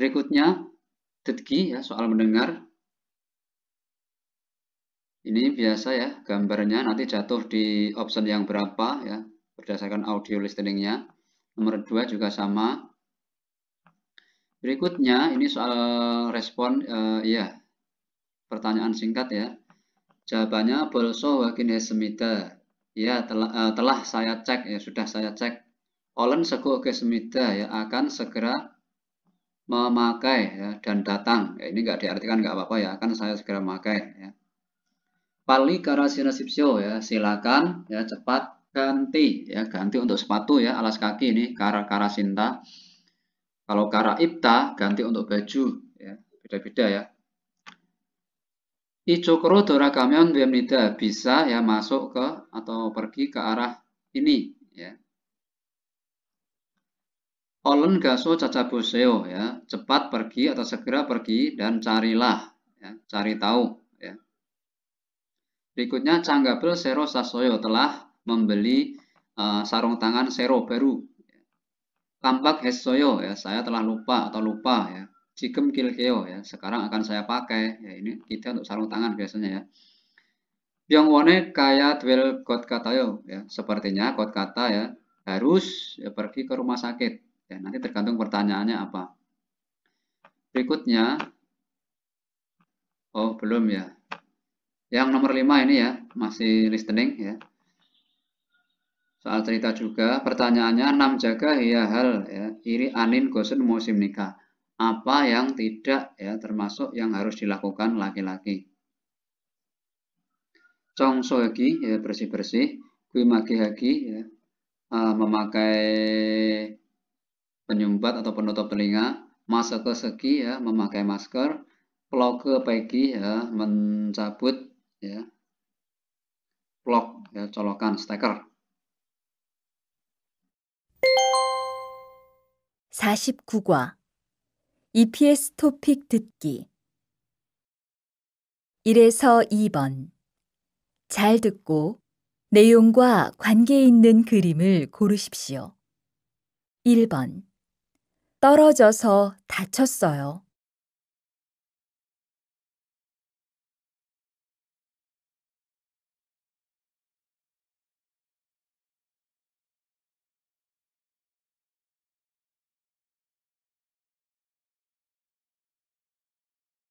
Berikutnya, tetki, ya, soal mendengar. Ini biasa ya, gambarnya nanti jatuh di option yang berapa ya, berdasarkan audio listeningnya. Nomor dua juga sama. Berikutnya, ini soal respon, uh, ya, pertanyaan singkat ya. Jawabannya, bolso wakin semida. Ya, telah, eh, uh, telah saya cek, ya, sudah saya cek. Olen sego ke semida, ya, akan segera memakai ya, dan datang. Ya, ini nggak diartikan nggak apa-apa ya, kan saya segera memakai. Ya. Pali karasirasipsyo ya, silakan ya cepat ganti ya ganti untuk sepatu ya alas kaki ini kara kara sinta kalau kara ipta ganti untuk baju ya beda-beda ya icokro dorakamion kamion bisa ya masuk ke atau pergi ke arah ini ya Olen gaso cacaboseo ya, cepat pergi atau segera pergi dan carilah, ya, cari tahu ya. Berikutnya Canggabel Sero Sasoyo telah membeli uh, sarung tangan Sero baru. Kampak ya. Hesoyo ya, saya telah lupa atau lupa ya. Cikem Kilkeo ya, sekarang akan saya pakai. Ya, ini kita untuk sarung tangan biasanya ya. Byongwone kaya dwel kot katayo ya, sepertinya kot kata ya harus ya, pergi ke rumah sakit Ya, nanti tergantung pertanyaannya apa. Berikutnya, oh belum ya. Yang nomor lima ini ya, masih listening ya. Soal cerita juga, pertanyaannya enam jaga ya hal ya, iri anin gosen musim nikah. Apa yang tidak ya, termasuk yang harus dilakukan laki-laki. Cong soegi ya bersih-bersih, kui magi hagi ya, ah, memakai penyumbat atau penutup telinga, masker segi ya, memakai masker, ploke pegi ya, mencabut ya, plok ya, colokan steker. 49과 EPS 토픽 듣기 1에서 2번 잘 듣고 내용과 관계 있는 그림을 고르십시오. 1번 떨어져서 다쳤어요.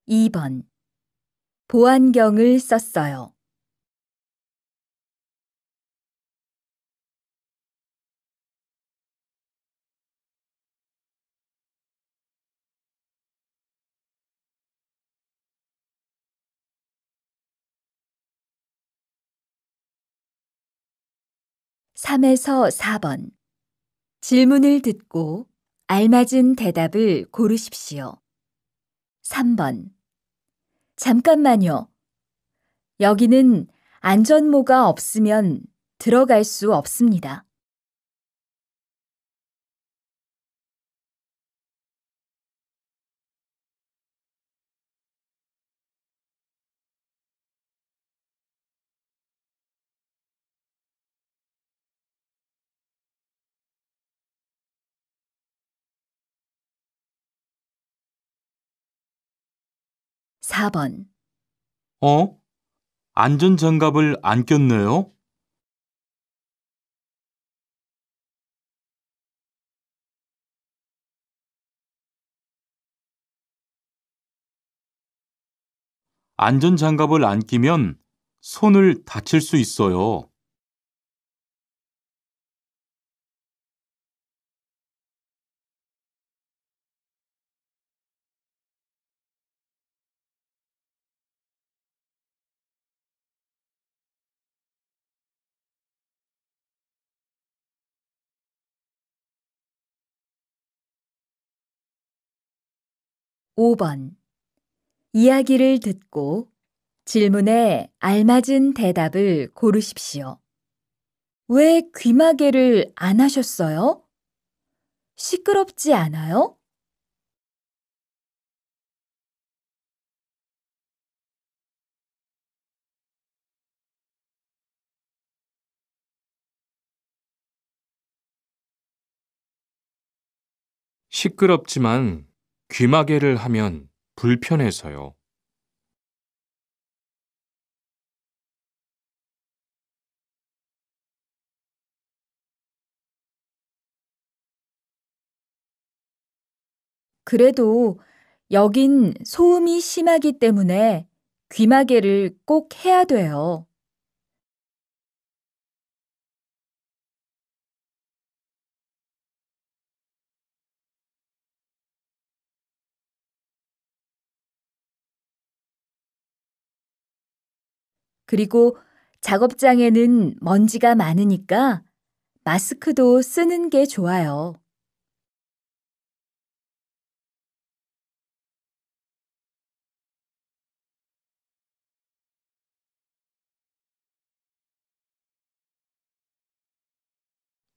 (2번) 보안경을 썼어요. 3에서 4번 질문을 듣고 알맞은 대답을 고르십시오. 3번 잠깐만요. 여기는 안전모가 없으면 들어갈 수 없습니다. 4번 어? 안전장갑을 안 꼈네요? 안전장갑을 안 끼면 손을 다칠 수 있어요. 5번. 이야기를 듣고 질문에 알맞은 대답을 고르십시오. 왜 귀마개를 안 하셨어요? 시끄럽지 않아요? '시끄럽지만 귀마개를 하면 불편해서요. 그래도 여긴 소음이 심하기 때문에 귀마개를 꼭 해야 돼요. 그리고 작업장에는 먼지가 많으니까 마스크도 쓰는 게 좋아요.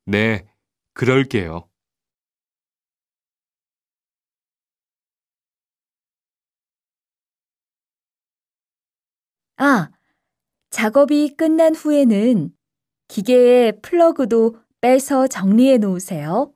네, 그럴게요. 아, 작업이 끝난 후에는 기계의 플러그도 빼서 정리해 놓으세요.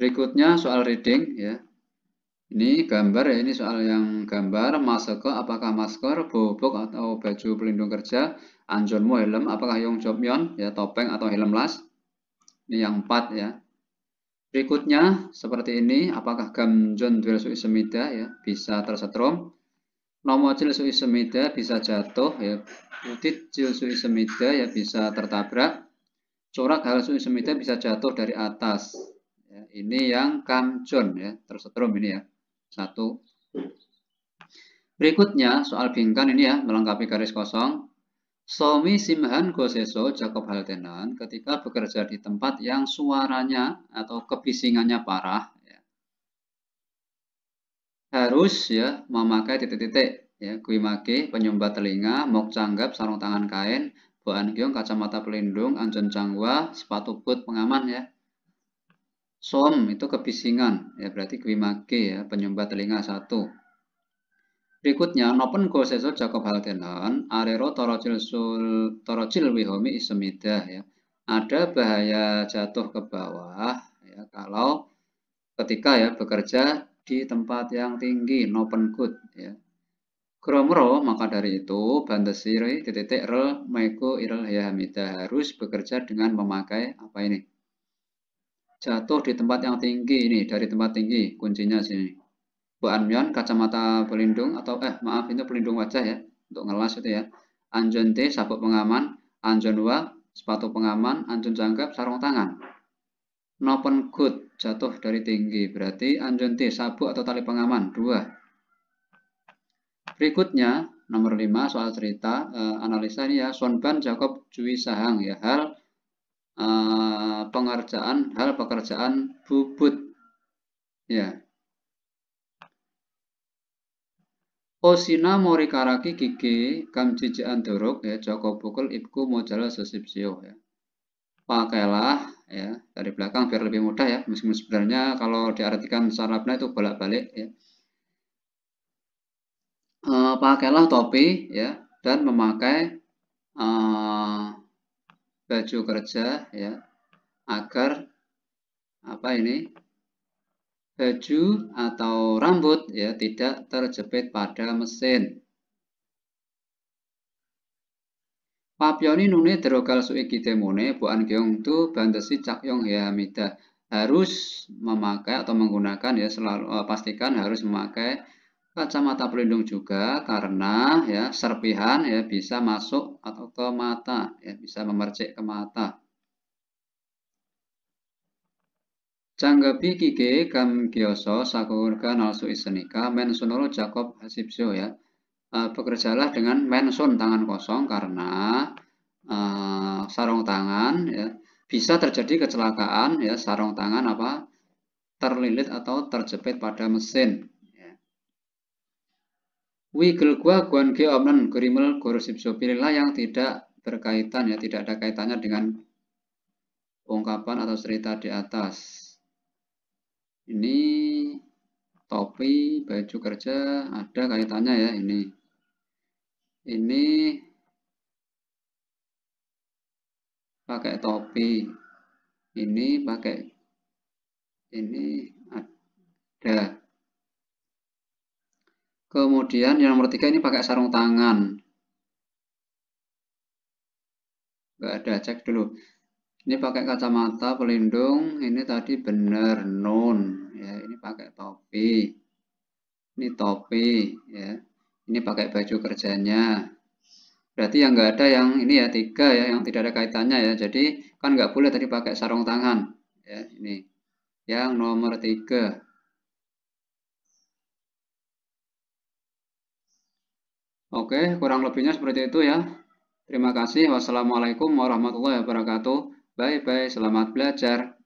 Berikutnya soal reading ya. Ini gambar ya, ini soal yang gambar masker, apakah masker, bobok atau baju pelindung kerja, anjonmu helm, apakah yongjobmyeon ya topeng atau helm las. Ini yang 4 ya. Berikutnya seperti ini, apakah gamjon duel semida ya bisa tersetrum? sui semida bisa jatuh ya. cil jil semida ya bisa tertabrak. Corak hal semida bisa jatuh dari atas Ya, ini yang kamjon ya, tersetrum ini ya. Satu. Berikutnya soal bingkan ini ya, melengkapi garis kosong. Somi Simhan Goseso Jacob Haltenan ketika bekerja di tempat yang suaranya atau kebisingannya parah ya, harus ya memakai titik-titik ya kuimake penyumbat telinga, mok canggap, sarung tangan kain, buan kiong, kacamata pelindung, anjun cangwa, sepatu boot pengaman ya. Som itu kebisingan, ya berarti gwimage ya, penyumbat telinga satu. Berikutnya, nopen goseso Jacob Haldenhan, arero torocil sul torocil wihomi isemidah ya. Ada bahaya jatuh ke bawah ya kalau ketika ya bekerja di tempat yang tinggi nopen good ya. Kromro maka dari itu bandesiri titik rel meko irel ya harus bekerja dengan memakai apa ini? jatuh di tempat yang tinggi ini dari tempat tinggi kuncinya sini Buanmyon kacamata pelindung atau eh maaf itu pelindung wajah ya untuk ngelas itu ya Anjon T sabuk pengaman Anjon Wa sepatu pengaman anjun Jangkep sarung tangan Nopen Good jatuh dari tinggi berarti Anjon T sabuk atau tali pengaman dua berikutnya nomor lima soal cerita eh, analisa ini ya Sonban Jacob Jui Sahang ya hal eh, pengerjaan hal pekerjaan bubut ya Osina mori karaki kiki kam cijian duruk ya Joko pukul ibku mojala sesipsio ya. Pakailah ya dari belakang biar lebih mudah ya meskipun sebenarnya kalau diartikan secara itu bolak-balik ya. E, pakailah topi ya dan memakai e, baju kerja ya agar apa ini baju atau rambut ya tidak terjepit pada mesin. Papioni nune derogal sui kitemune buan geong tu cak yong ya mita harus memakai atau menggunakan ya selalu eh, pastikan harus memakai kacamata pelindung juga karena ya serpihan ya bisa masuk atau ke mata ya bisa memercik ke mata Canggapi kike kam kioso sakurga nalsu isenika mensunoro Jacob asipso ya. Uh, e, bekerjalah dengan mensun tangan kosong karena uh, sarung tangan ya bisa terjadi kecelakaan ya sarung tangan apa terlilit atau terjepit pada mesin ya. Wigel gua guan ge omnen gerimel gorosipso pilihlah yang tidak berkaitan ya tidak ada kaitannya dengan ungkapan atau cerita di atas ini topi baju kerja ada kaitannya ya ini ini pakai topi ini pakai ini ada kemudian yang nomor tiga ini pakai sarung tangan nggak ada cek dulu ini pakai kacamata pelindung, ini tadi benar non ya, ini pakai topi. Ini topi ya. Ini pakai baju kerjanya. Berarti yang nggak ada yang ini ya tiga ya yang tidak ada kaitannya ya. Jadi kan nggak boleh tadi pakai sarung tangan ya ini. Yang nomor tiga Oke, kurang lebihnya seperti itu ya. Terima kasih. Wassalamualaikum warahmatullahi wabarakatuh. Bye-bye, selamat belajar.